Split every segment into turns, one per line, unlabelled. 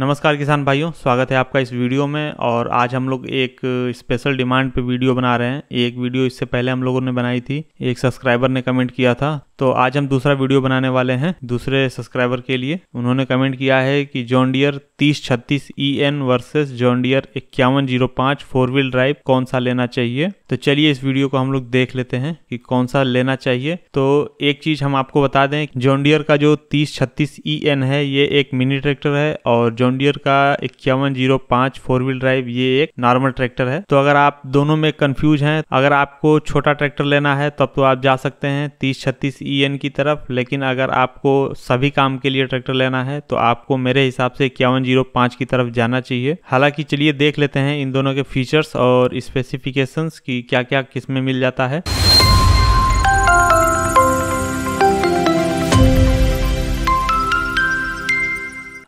नमस्कार किसान भाइयों स्वागत है आपका इस वीडियो में और आज हम लोग एक स्पेशल डिमांड पे वीडियो बना रहे हैं एक वीडियो इससे पहले हम लोगों ने बनाई थी एक सब्सक्राइबर ने कमेंट किया था तो आज हम दूसरा वीडियो बनाने वाले हैं दूसरे सब्सक्राइबर के लिए उन्होंने कमेंट किया है कि जॉन्डियर तीस छत्तीस E e N versus John Deere इक्यावन जीरो पाँच फोर व्हील ड्राइव कौन सा लेना चाहिए तो चलिए इस वीडियो को हम लोग देख लेते हैं कि कौन सा लेना चाहिए तो एक चीज हम आपको बता दें जॉन्डियर का जो तीस छत्तीस ई e एन है ये एक मिनी ट्रैक्टर है और जॉन्डियर का इक्यावन जीरो पाँच फोर व्हील ड्राइव ये एक नॉर्मल ट्रैक्टर है तो अगर आप दोनों में कंफ्यूज हैं अगर आपको छोटा ट्रैक्टर लेना है तब तो आप जा सकते हैं तीस छत्तीस ई e की तरफ लेकिन अगर आपको सभी काम के लिए ट्रैक्टर लेना है तो आपको मेरे हिसाब से इक्यावन जीरो पाँच की तरफ जाना चाहिए हालांकि चलिए देख लेते हैं इन दोनों के फीचर्स और स्पेसिफिकेशंस की क्या क्या किस में मिल जाता है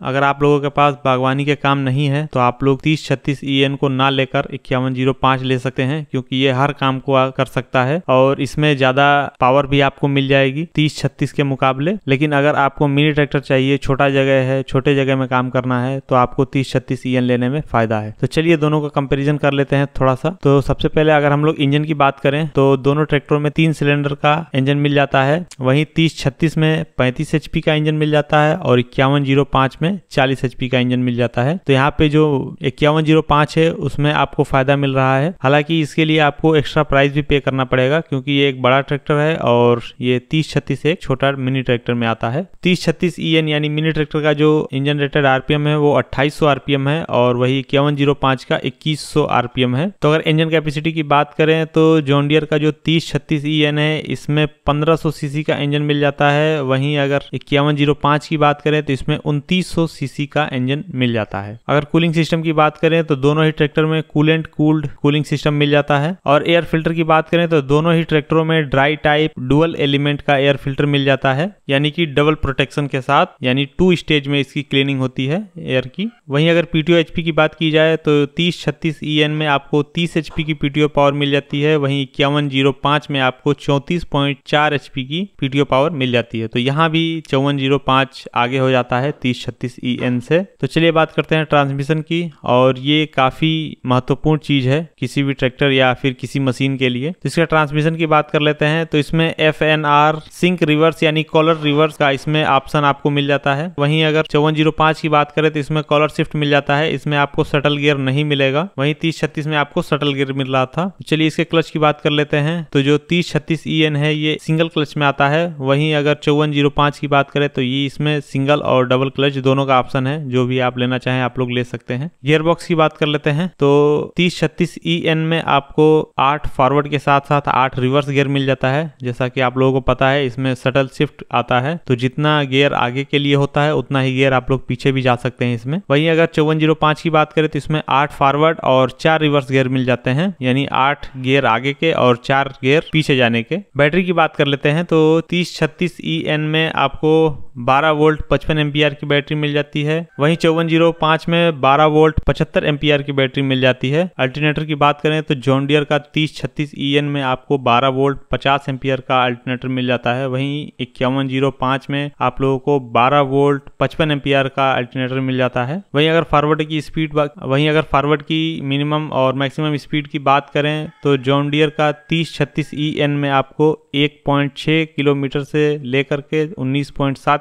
अगर आप लोगों के पास बागवानी के काम नहीं है तो आप लोग तीस छत्तीस ई e एन को ना लेकर इक्यावन जीरो पांच ले सकते हैं क्योंकि ये हर काम को कर सकता है और इसमें ज्यादा पावर भी आपको मिल जाएगी तीस छत्तीस के मुकाबले लेकिन अगर आपको मिनी ट्रैक्टर चाहिए छोटा जगह है छोटे जगह में काम करना है तो आपको तीस छत्तीस ई e लेने में फायदा है तो चलिए दोनों का कंपेरिजन कर लेते हैं थोड़ा सा तो सबसे पहले अगर हम लोग इंजन की बात करें तो दोनों ट्रैक्टरों में तीन सिलेंडर का इंजन मिल जाता है वहीं तीस छत्तीस में पैंतीस एचपी का इंजन मिल जाता है और इक्यावन जीरो पांच में में चालीस एच का इंजन मिल जाता है तो यहाँ पे जो इक्यावन जीरो पांच है उसमें आपको फायदा मिल रहा है हालांकि इसके लिए आपको एक्स्ट्रा प्राइस भी पे करना पड़ेगा क्योंकि ये एक बड़ा ट्रैक्टर है और ये तीस छत्तीस एक छोटा मिनी ट्रैक्टर में आता है तीस छत्तीस ई e यानी मिनी ट्रैक्टर का जो इंजन रेटेड आरपीएम है वो अट्ठाईस सौ आरपीएम है और वही इक्यावन जीरो पांच का इक्कीस सौ आरपीएम है तो अगर इंजन कैपेसिटी की बात करें तो जोनडियर का जो तीस छत्तीस ई e है इसमें 1500 सीसी का इंजन मिल जाता है वहीं अगर इक्यावन की बात करें तो इसमें उनतीस सीसी का इंजन मिल जाता है अगर कूलिंग सिस्टम की बात करें तो दोनों ही ट्रैक्टर में कूलेंट कूल्ड कूलिंग सिस्टम मिल जाता है और एयर फिल्टर की बात करें तो दोनों ही ट्रैक्टरों में ड्राई टाइप डुअल एलिमेंट का एयर फिल्टर मिल जाता है यानी कि डबल प्रोटेक्शन के साथ यानी टू स्टेज में इसकी क्लीनिंग होती है एयर की वहीं अगर पीटीओ एचपी की बात की जाए तो तीस छत्तीस ई e में आपको तीस एचपी की पीटीओ पावर मिल जाती है वहीं इक्यावन जीरो पांच में आपको चौंतीस पॉइंट चार एचपी की पीटीओ पावर मिल जाती है तो यहाँ भी चौवन जीरो पांच आगे हो जाता है तीस छत्तीस छत्तीस ई एन से तो चलिए बात करते हैं ट्रांसमिशन की और ये काफ़ी महत्वपूर्ण चीज़ है किसी भी ट्रैक्टर या फिर किसी मशीन के लिए तो इसका ट्रांसमिशन की बात कर लेते हैं तो इसमें F N R sync reverse यानी कॉलर रिवर्स का इसमें ऑप्शन आपको मिल जाता है वहीं अगर चौवन जीरो पांच की बात करें तो इसमें कॉलर शिफ्ट मिल जाता है इसमें आपको सटल गियर नहीं मिलेगा वही तीस छत्तीस में आपको सटल गियर मिल रहा था तो चलिए इसके क्लच की बात कर लेते हैं तो जो तीस छत्तीस ई e एन है ये सिंगल क्लच में आता है वहीं अगर चौवन जीरो पांच की बात करें तो ये इसमें सिंगल और डबल क्लच दोनों दोनों का ऑप्शन है जो भी आप लेना चाहें आप लोग ले सकते हैं गियरबॉक्स की बात कर लेते हैं तो तीस छत्तीस ई e एन में आपको आठ फॉरवर्ड के साथ साथ आठ रिवर्स गियर मिल जाता है जैसा कि आप लोगों को पता है इसमें सटल शिफ्ट आता है तो जितना गियर आगे के लिए होता है उतना ही गियर आप लोग पीछे भी जा सकते हैं इसमें वहीं अगर चौवन जीरो पांच की बात करें तो इसमें आठ फॉरवर्ड और चार रिवर्स गियर मिल जाते हैं यानी आठ गियर आगे के और चार गियर पीछे जाने के बैटरी की बात कर लेते हैं तो तीस छत्तीस ई e एन में आपको बारह वोल्ट पचपन एम की बैटरी मिल मिल जाती है वहीं चौवन जीरो पांच में बारह वोल्ट पचहत्तर एमपीआर की बैटरी मिल जाती है अल्टरनेटर की बात करें तो जोनडियर का तीस छत्तीस ई में आपको बारह वोल्ट पचास एमपीआर का अल्टरनेटर मिल जाता है वहीं इक्यावन जीरो पांच में आप लोगों को बारह वोल्ट पचपन एमपीआर का अल्टरनेटर मिल जाता है वहीं अगर फॉरवर्ड की स्पीड वहीं अगर फॉरवर्ड की मिनिमम और मैक्सिमम स्पीड की बात करें तो जोनडियर का तीस छत्तीस ई में आपको एक किलोमीटर से लेकर के उन्नीस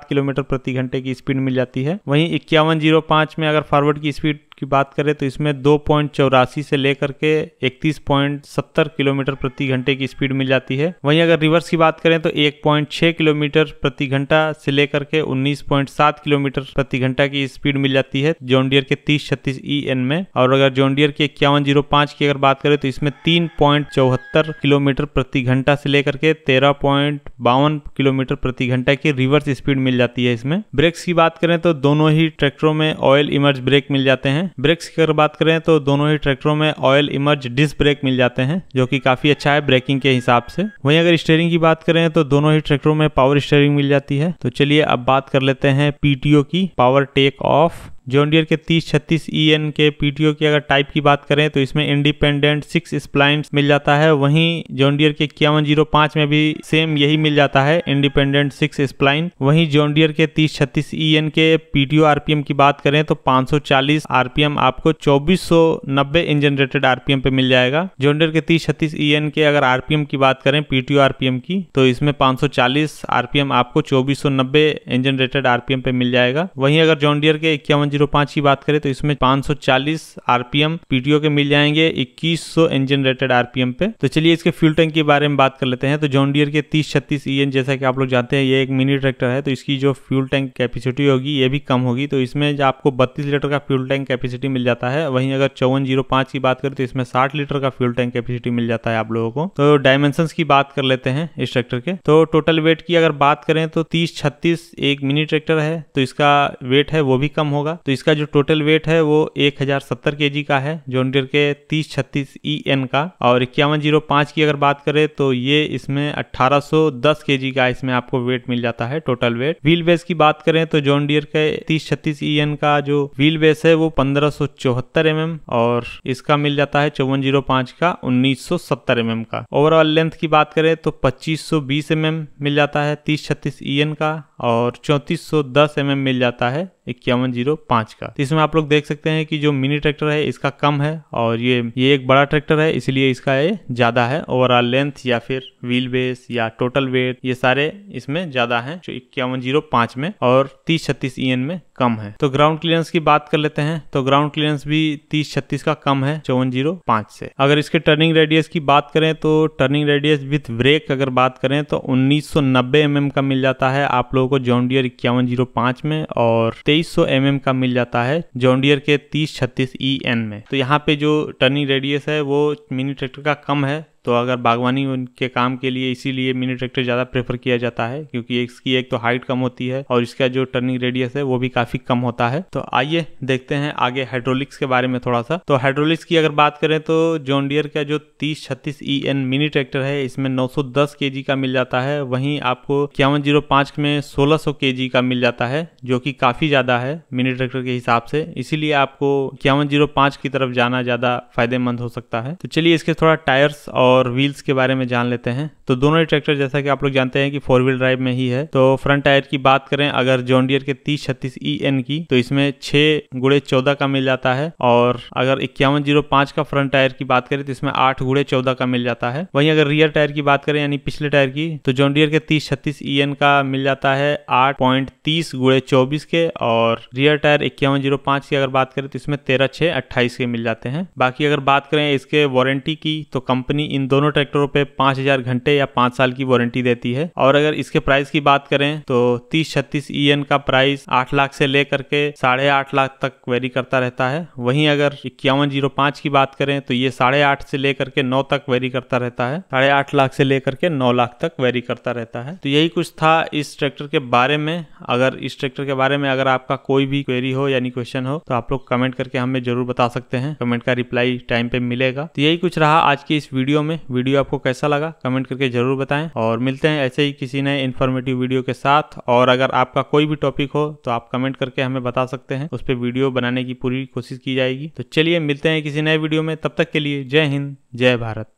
किलोमीटर प्रति घंटे की स्पीड मिल जाती है वहीं इक्यावन जीरो में अगर फॉरवर्ड की स्पीड की बात करें तो इसमें दो पॉइंट चौरासी से लेकर के इकतीस पॉइंट सत्तर किलोमीटर प्रति घंटे की स्पीड मिल जाती है वहीं अगर रिवर्स की बात करें तो एक पॉइंट छः किलोमीटर प्रति घंटा से लेकर के उन्नीस पॉइंट सात किलोमीटर प्रति घंटा की स्पीड मिल जाती है जोनडियर के तीस छत्तीस ई एन में और अगर जोनडियर के इक्यावन जीरो पाँच की अगर बात करें तो इसमें तीन पॉइंट चौहत्तर किलोमीटर प्रति घंटा से लेकर के तेरह पॉइंट बावन किलोमीटर प्रति घंटा की रिवर्स स्पीड मिल जाती है इसमें ब्रेक्स की बात करें तो दोनों ही ट्रैक्टरों में ऑयल इमर्ज ब्रेक मिल जाते हैं ब्रेक्स की अगर बात करें तो दोनों ही ट्रैक्टरों में ऑयल इमर्ज डिस्क ब्रेक मिल जाते हैं जो कि काफी अच्छा है ब्रेकिंग के हिसाब से वहीं अगर स्टेयरिंग की बात करें तो दोनों ही ट्रैक्टरों में पावर स्टेयरिंग मिल जाती है तो चलिए अब बात कर लेते हैं पीटीओ की पावर टेक ऑफ जोनडियर के तीस छत्तीस ई e एन के पीटीओ की अगर टाइप की बात करें तो इसमें इंडिपेंडेंट सिक्स स्प्लाइन मिल जाता है वहीं जोनडियर के इक्यावन जीरो पांच में भी सेम यही मिल जाता है इंडिपेंडेंट सिक्स स्प्लाइन वहीं जोनडियर के तीस छत्तीस ई e एन के पीटीओ आरपीएम की बात करें तो 540 आरपीएम आपको 2490 इंजन रेटेड आरपीएम पे मिल जाएगा जोनडियर के तीस छत्तीस ई e एन के अगर आरपीएम की बात करें पीटीओ आरपीएम की तो इसमें 540 आरपीएम आपको 2490 इंजन रेटेड आरपीएम पे मिल जाएगा वहीं अगर जोनडियर के इक्यावन 1.05 की बात करें तो इसमें 540 आरपीएम पीटीओ के मिल जाएंगे 2100 इंजन रेटेड आरपीएम पे तो चलिए इसके फ्यूल टैंक के बारे में बात कर लेते हैं तो जॉन डियर के 3036 ईएन जैसा कि आप लोग जानते हैं ये एक मिनी ट्रैक्टर है तो इसकी जो फ्यूल टैंक कैपेसिटी होगी ये भी कम होगी तो इसमें आपको बत्तीस लीटर का फ्यूल टैंक कैपेसिटी मिल जाता है वहीं अगर चौवन की बात करें तो इसमें साठ लीटर का फ्यूल टैंक कैपेसिटी मिल जाता है आप लोगों को तो डायमेंशन की बात कर लेते हैं इस ट्रैक्टर के तो टोटल वेट की अगर बात करें तो तीस छत्तीस एक मिनी ट्रैक्टर है तो इसका वेट है वो भी कम होगा तो इसका जो टोटल वेट है वो एक हजार सत्तर के जी का है जोनडियर के तीस छत्तीस ई एन का और इक्यावन जीरो पाँच की अगर बात करें तो ये इसमें अट्ठारह सो दस के जी का इसमें आपको वेट मिल जाता है टोटल वेट व्हील बेस की बात करें तो जोनडियर डियर के तीस छत्तीस ई एन का जो व्हील बेस है वो पंद्रह सौ चौहत्तर एम mm एम और इसका मिल जाता है चौवन जीरो पाँच का उन्नीस सौ सत्तर एम mm एम का ओवरऑल लेंथ की बात करें तो पच्चीस सौ बीस एम mm एम मिल जाता है तीस छत्तीस ई एन का और चौंतीस सौ दस एम एम मिल जाता है इक्यावन जीरो पांच का तो इसमें आप लोग देख सकते हैं कि जो मिनी ट्रैक्टर है इसका कम है और ये ये एक बड़ा ट्रैक्टर है इसलिए इसका ये ज़्यादा है ओवरऑल लेंथ या फिर व्हील बेस या टोटल वेट ये सारे इसमें ज़्यादा है जो इक्यावन जीरो पांच में और तीस छत्तीस ई e में कम है तो ग्राउंड क्लियरेंस की बात कर लेते हैं तो ग्राउंड क्लियरेंस भी तीस छत्तीस का कम है चौवन जीरो पांच से अगर इसके टर्निंग रेडियस की बात करें तो टर्निंग रेडियस विथ ब्रेक अगर बात करें तो उन्नीस सौ नब्बे एम एम का मिल जाता है आप लोगों को डियर इक्यावन जीरो पांच में और तेईस तेईस सौ mm का मिल जाता है जॉन्डियर के तीस छत्तीस ई एन में तो यहाँ पे जो टर्निंग रेडियस है वो मिनी ट्रैक्टर का कम है तो अगर बागवानी उनके काम के लिए इसीलिए मिनी ट्रैक्टर ज़्यादा प्रेफर किया जाता है क्योंकि इसकी एक तो हाइट कम होती है और इसका जो टर्निंग रेडियस है वो भी काफ़ी कम होता है तो आइए देखते हैं आगे हाइड्रोलिक्स के बारे में थोड़ा सा तो हाइड्रोलिक्स की अगर बात करें तो जोनडियर का जो तीस छत्तीस E e N mini tractor है इसमें नौ सौ दस के जी का मिल जाता है वहीं आपको इक्यावन जीरो पाँच में सोलह सौ के जी का मिल जाता है जो कि काफ़ी ज़्यादा है मिनी ट्रैक्टर के हिसाब से इसीलिए आपको इक्यावन जीरो पाँच की तरफ जाना ज़्यादा फायदेमंद हो सकता है तो चलिए इसके थोड़ा टायर्स और और व्हील्स के बारे में जान लेते हैं तो दोनों ही ट्रैक्टर जैसा कि आप लोग जानते हैं कि फोर व्हील ड्राइव में ही है तो फ्रंट टायर की बात करें अगर जॉन्डियर के तीस छत्तीस ई e एन की तो इसमें छह गुड़े चौदह का मिल जाता है और अगर इक्यावन जीरो पांच का फ्रंट टायर की बात करें तो इसमें आठ गुड़े चौदह का मिल जाता है वहीं अगर रियर टायर की बात करें यानी पिछले टायर की तो जॉन्डियर के तीस छत्तीस ई e एन का मिल जाता है आठ पॉइंट तीस गुड़े चौबीस के और रियर टायर इक्यावन जीरो पांच की अगर बात करें तो इसमें तेरह छह अट्ठाईस के मिल जाते हैं बाकी अगर बात करें इसके वारंटी की तो कंपनी इन दोनों ट्रैक्टरों पर पांच हजार घंटे या पांच साल की वारंटी देती है और अगर इसके प्राइस की बात करें तो तीस छत्तीस ई का प्राइस आठ लाख से लेकर के साढ़े आठ लाख तक वेरी करता रहता है वहीं अगर इक्यावन जीरो पांच की बात करें तो ये साढ़े आठ से लेकर के नौ तक वेरी करता रहता है साढ़े आठ लाख से लेकर के नौ लाख तक वेरी करता रहता है तो यही कुछ था इस ट्रैक्टर के बारे में अगर इस ट्रैक्टर के बारे में अगर आपका कोई भी क्वेरी हो यानी क्वेश्चन हो तो आप लोग कमेंट करके हमें जरूर बता सकते हैं कमेंट का रिप्लाई टाइम पे मिलेगा तो यही कुछ रहा आज की इस वीडियो में वीडियो आपको कैसा लगा कमेंट करके करके ज़रूर बताएं और मिलते हैं ऐसे ही किसी नए इन्फॉर्मेटिव वीडियो के साथ और अगर आपका कोई भी टॉपिक हो तो आप कमेंट करके हमें बता सकते हैं उस पर वीडियो बनाने की पूरी कोशिश की जाएगी तो चलिए मिलते हैं किसी नए वीडियो में तब तक के लिए जय हिंद जय भारत